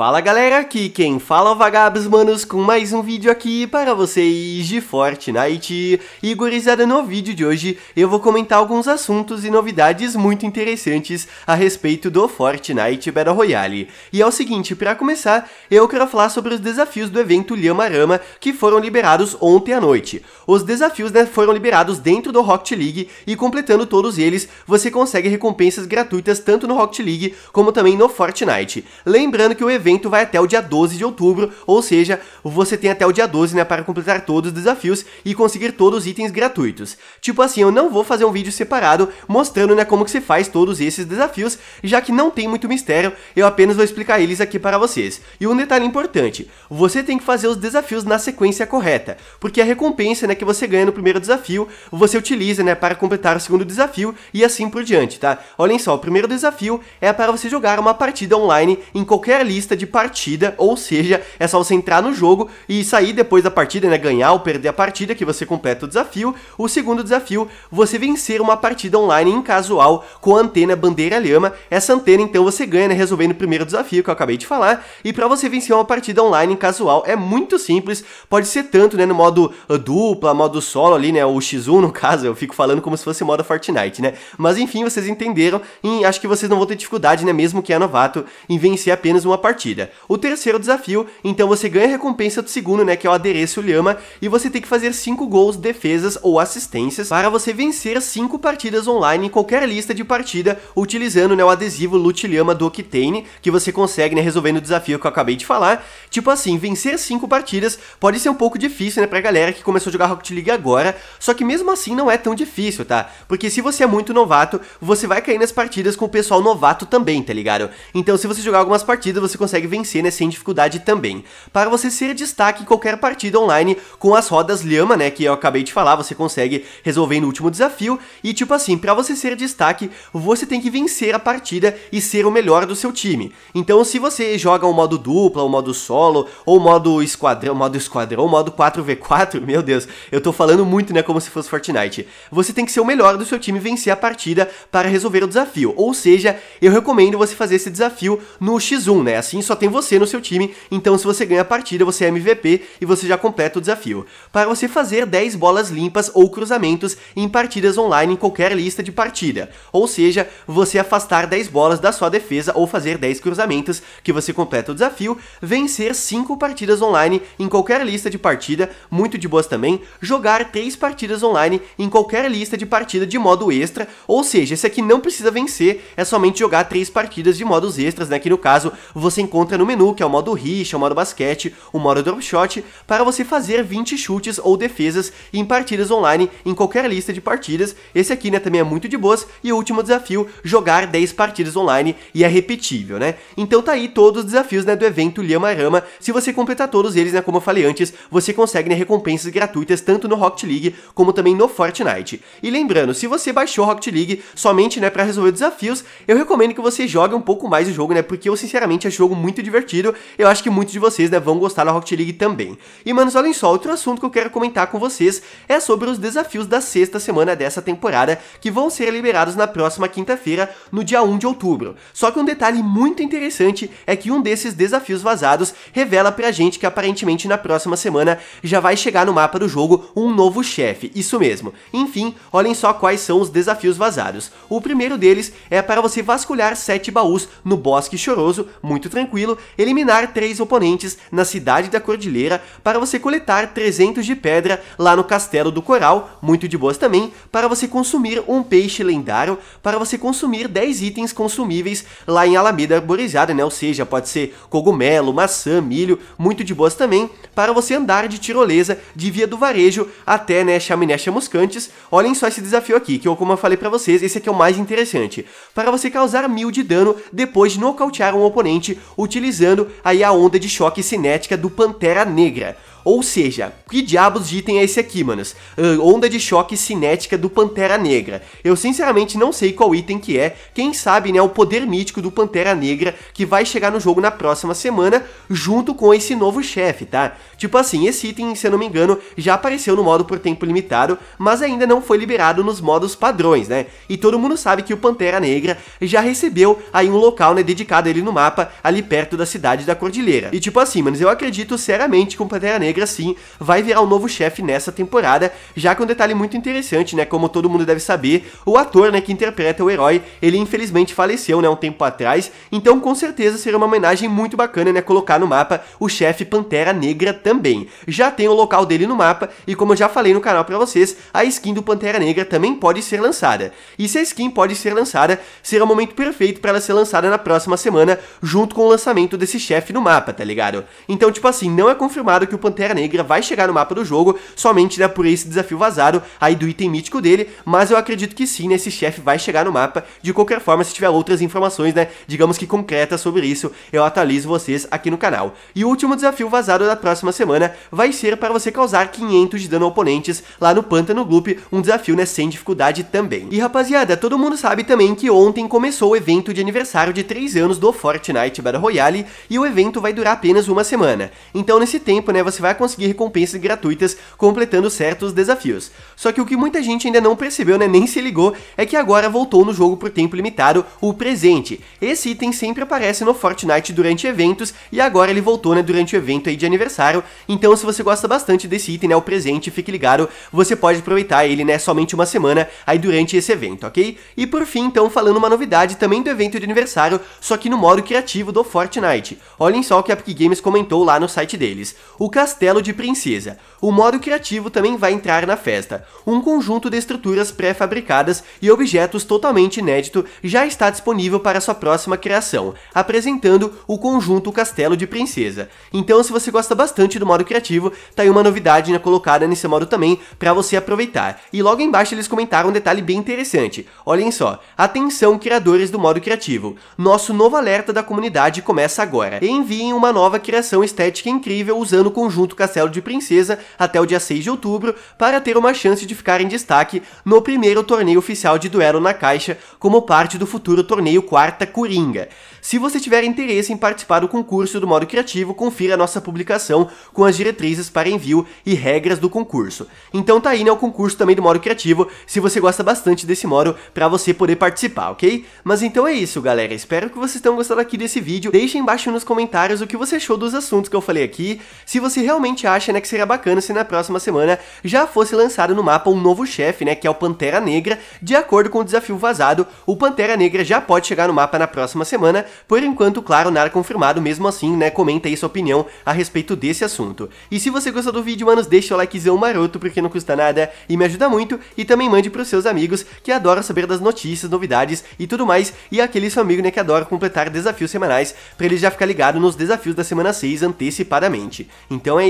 Fala galera, aqui quem fala é o Vagabos Manos com mais um vídeo aqui para vocês de Fortnite. E gurizada, no vídeo de hoje eu vou comentar alguns assuntos e novidades muito interessantes a respeito do Fortnite Battle Royale. E é o seguinte, para começar, eu quero falar sobre os desafios do evento Rama que foram liberados ontem à noite. Os desafios né, foram liberados dentro do Rocket League e completando todos eles, você consegue recompensas gratuitas tanto no Rocket League como também no Fortnite. Lembrando que o evento evento vai até o dia 12 de outubro, ou seja, você tem até o dia 12 né, para completar todos os desafios e conseguir todos os itens gratuitos. Tipo assim, eu não vou fazer um vídeo separado mostrando né, como que se faz todos esses desafios, já que não tem muito mistério, eu apenas vou explicar eles aqui para vocês. E um detalhe importante, você tem que fazer os desafios na sequência correta, porque a recompensa né, que você ganha no primeiro desafio, você utiliza né, para completar o segundo desafio e assim por diante, tá? Olhem só, o primeiro desafio é para você jogar uma partida online em qualquer lista de de partida, ou seja, é só você entrar no jogo e sair depois da partida, né, ganhar ou perder a partida que você completa o desafio. O segundo desafio, você vencer uma partida online em casual com a antena bandeira lhama. Essa antena então você ganha, né, resolvendo o primeiro desafio que eu acabei de falar. E para você vencer uma partida online em casual é muito simples, pode ser tanto, né, no modo uh, dupla, modo solo ali, né, ou X1 no caso, eu fico falando como se fosse modo Fortnite, né? Mas enfim, vocês entenderam e acho que vocês não vão ter dificuldade, né, mesmo que é novato, em vencer apenas uma partida partida. O terceiro desafio, então você ganha a recompensa do segundo, né, que é o adereço lhama, e você tem que fazer 5 gols, defesas ou assistências para você vencer 5 partidas online em qualquer lista de partida, utilizando né, o adesivo Lute Lhama do Octane, que você consegue né, resolvendo o desafio que eu acabei de falar. Tipo assim, vencer 5 partidas pode ser um pouco difícil, né, pra galera que começou a jogar Rocket League agora, só que mesmo assim não é tão difícil, tá? Porque se você é muito novato, você vai cair nas partidas com o pessoal novato também, tá ligado? Então se você jogar algumas partidas, você consegue consegue vencer né, sem dificuldade também. Para você ser destaque em qualquer partida online com as rodas lhama, né, que eu acabei de falar, você consegue resolver no último desafio e tipo assim, para você ser destaque, você tem que vencer a partida e ser o melhor do seu time. Então, se você joga o um modo dupla, o um modo solo ou o modo esquadrão, modo esquadrão, modo 4v4, meu Deus, eu tô falando muito, né, como se fosse Fortnite. Você tem que ser o melhor do seu time e vencer a partida para resolver o desafio. Ou seja, eu recomendo você fazer esse desafio no X1, né? Assim assim só tem você no seu time, então se você ganha a partida, você é MVP e você já completa o desafio. Para você fazer 10 bolas limpas ou cruzamentos em partidas online em qualquer lista de partida, ou seja, você afastar 10 bolas da sua defesa ou fazer 10 cruzamentos que você completa o desafio, vencer 5 partidas online em qualquer lista de partida, muito de boas também, jogar 3 partidas online em qualquer lista de partida de modo extra, ou seja, esse aqui não precisa vencer, é somente jogar 3 partidas de modos extras, né, que no caso você encontra no menu, que é o modo rixa, o modo basquete, o modo drop shot, para você fazer 20 chutes ou defesas em partidas online, em qualquer lista de partidas. Esse aqui, né, também é muito de boas. E o último desafio, jogar 10 partidas online e é repetível, né? Então tá aí todos os desafios, né, do evento Lhamarama. Se você completar todos eles, né, como eu falei antes, você consegue né, recompensas gratuitas tanto no Rocket League como também no Fortnite. E lembrando, se você baixou Rocket League somente, né, para resolver desafios, eu recomendo que você jogue um pouco mais o jogo, né, porque eu sinceramente acho o jogo muito divertido. Eu acho que muitos de vocês né, vão gostar da Rocket League também. E, mano, olhem só, outro assunto que eu quero comentar com vocês é sobre os desafios da sexta semana dessa temporada, que vão ser liberados na próxima quinta-feira, no dia 1 de outubro. Só que um detalhe muito interessante é que um desses desafios vazados revela pra gente que aparentemente na próxima semana já vai chegar no mapa do jogo um novo chefe, isso mesmo. Enfim, olhem só quais são os desafios vazados. O primeiro deles é para você vasculhar sete baús no Bosque Choroso, muito tranquilo tranquilo eliminar três oponentes na cidade da Cordilheira para você coletar 300 de pedra lá no Castelo do Coral, muito de boas também, para você consumir um peixe lendário, para você consumir 10 itens consumíveis lá em Alameda Arborizada, né? Ou seja, pode ser cogumelo, maçã, milho, muito de boas também, para você andar de tirolesa de Via do Varejo até, né, Chaminé Chamuscantes. Olhem só esse desafio aqui, que eu, como eu falei para vocês, esse aqui é o mais interessante. Para você causar mil de dano depois de nocautear um oponente, utilizando aí a onda de choque cinética do Pantera Negra. Ou seja, que diabos de item é esse aqui, manos? Uh, ah, onda de choque cinética do Pantera Negra. Eu sinceramente não sei qual item que é, quem sabe, né, o poder mítico do Pantera Negra que vai chegar no jogo na próxima semana, junto com esse novo chefe, tá? Tipo assim, esse item, se eu não me engano, já apareceu no modo por tempo limitado, mas ainda não foi liberado nos modos padrões, né? E todo mundo sabe que o Pantera Negra já recebeu aí um local, né, dedicado a ele no mapa, ali perto da cidade da Cordilheira. E tipo assim, manos, eu acredito seriamente que o Pantera Negra Negra, sim, vai virar o um novo chefe nessa temporada, já que um detalhe muito interessante, né, como todo mundo deve saber, o ator, né, que interpreta o herói, ele infelizmente faleceu, né, um tempo atrás, então com certeza será uma homenagem muito bacana, né, colocar no mapa o chefe Pantera Negra também. Já tem o local dele no mapa, e como eu já falei no canal pra vocês, a skin do Pantera Negra também pode ser lançada. E se a skin pode ser lançada, será o momento perfeito para ela ser lançada na próxima semana, junto com o lançamento desse chefe no mapa, tá ligado? Então, tipo assim, não é confirmado que o Pantera Pantera Negra vai chegar no mapa do jogo, somente né, por esse desafio vazado aí do item mítico dele, mas eu acredito que sim, né, esse chefe vai chegar no mapa. De qualquer forma, se tiver outras informações, né, digamos que concretas sobre isso, eu atualizo vocês aqui no canal. E o último desafio vazado da próxima semana vai ser para você causar 500 de dano a oponentes lá no Pântano Gloop, um desafio né, sem dificuldade também. E rapaziada, todo mundo sabe também que ontem começou o evento de aniversário de 3 anos do Fortnite Battle Royale e o evento vai durar apenas uma semana. Então nesse tempo, né, você vai conseguir recompensas gratuitas completando certos desafios. Só que o que muita gente ainda não percebeu, né, nem se ligou, é que agora voltou no jogo por tempo limitado o presente. Esse item sempre aparece no Fortnite durante eventos e agora ele voltou, né, durante o evento aí de aniversário. Então, se você gosta bastante desse item, né, o presente, fique ligado, você pode aproveitar ele, né, somente uma semana aí durante esse evento, ok? E por fim, então, falando uma novidade também do evento de aniversário, só que no modo criativo do Fortnite. Olhem só o que a Epic Games comentou lá no site deles. O castelo Castelo de Princesa. O modo criativo também vai entrar na festa. Um conjunto de estruturas pré-fabricadas e objetos totalmente inédito já está disponível para sua próxima criação, apresentando o conjunto Castelo de Princesa. Então, se você gosta bastante do modo criativo, tá aí uma novidade né, colocada nesse modo também para você aproveitar. E logo embaixo eles comentaram um detalhe bem interessante. Olhem só, atenção criadores do modo criativo. Nosso novo alerta da comunidade começa agora. Enviem uma nova criação estética incrível usando o conjunto Castelo de Princesa até o dia 6 de outubro para ter uma chance de ficar em destaque no primeiro torneio oficial de duelo na Caixa como parte do futuro torneio Quarta Coringa. Se você tiver interesse em participar do concurso do modo criativo, confira a nossa publicação com as diretrizes para envio e regras do concurso. Então tá aí, né, o concurso também do modo criativo, se você gosta bastante desse modo, para você poder participar, ok? Mas então é isso, galera, espero que vocês tenham gostado aqui desse vídeo, deixem embaixo nos comentários o que você achou dos assuntos que eu falei aqui, se você realmente realmente acha, né, que seria bacana se na próxima semana já fosse lançado no mapa um novo chefe, né, que é o Pantera Negra. De acordo com o desafio vazado, o Pantera Negra já pode chegar no mapa na próxima semana, por enquanto, claro, nada confirmado, mesmo assim, né, comenta aí sua opinião a respeito desse assunto. E se você gostou do vídeo, manos, deixa o likezão maroto, porque não custa nada e me ajuda muito, e também mande pros seus amigos que adoram saber das notícias, novidades e tudo mais, e aquele seu amigo, né, que adora completar desafios semanais, para ele já ficar ligado nos desafios da semana 6 antecipadamente. Então é